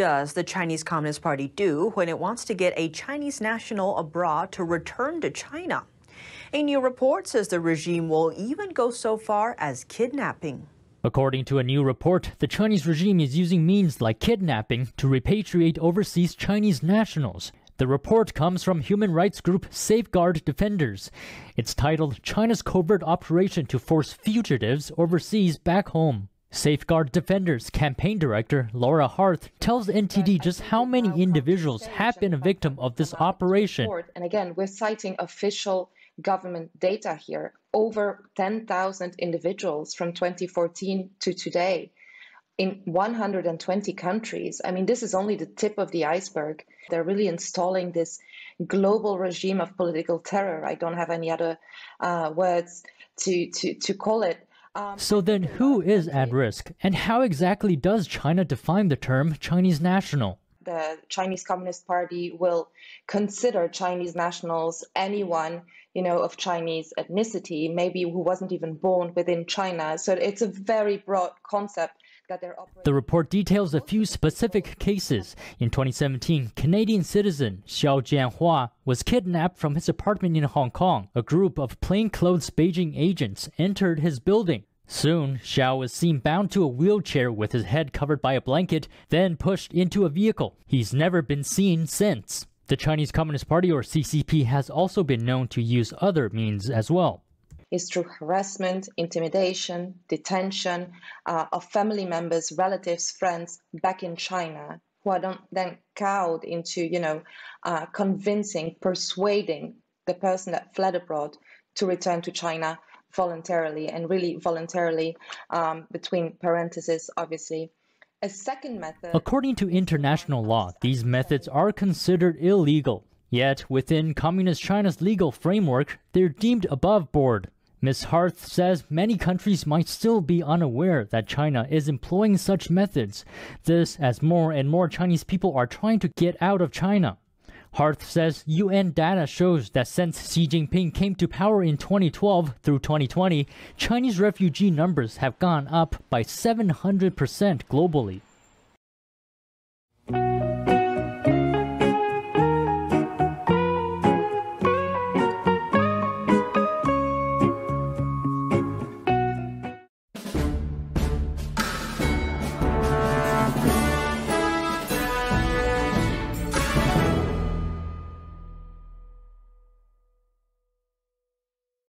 does the Chinese Communist Party do when it wants to get a Chinese national abroad to return to China? A new report says the regime will even go so far as kidnapping. According to a new report, the Chinese regime is using means like kidnapping to repatriate overseas Chinese nationals. The report comes from human rights group Safeguard Defenders. It's titled China's Covert Operation to Force Fugitives Overseas Back Home. Safeguard Defenders campaign director Laura Harth tells NTD just how many individuals have been a victim of this operation. And again, we're citing official government data here over 10,000 individuals from 2014 to today in 120 countries. I mean, this is only the tip of the iceberg. They're really installing this global regime of political terror. I don't have any other uh, words to, to, to call it um, so then, who is at risk, and how exactly does China define the term Chinese national? The Chinese Communist Party will consider Chinese nationals anyone you know of Chinese ethnicity, maybe who wasn't even born within China. So it's a very broad concept the report details a few specific cases. In 2017, Canadian citizen Xiao Jianhua was kidnapped from his apartment in Hong Kong. A group of plainclothes Beijing agents entered his building. Soon, Xiao was seen bound to a wheelchair with his head covered by a blanket, then pushed into a vehicle. He's never been seen since. The Chinese Communist Party, or CCP, has also been known to use other means as well is through harassment, intimidation, detention uh, of family members, relatives, friends back in China who are then cowed into, you know, uh, convincing, persuading the person that fled abroad to return to China voluntarily and really voluntarily um, between parentheses, obviously. A second method. According to international law, these methods are considered illegal. Yet, within Communist China's legal framework, they're deemed above board. Ms. Harth says many countries might still be unaware that China is employing such methods, this as more and more Chinese people are trying to get out of China. Harth says UN data shows that since Xi Jinping came to power in 2012 through 2020, Chinese refugee numbers have gone up by 700% globally.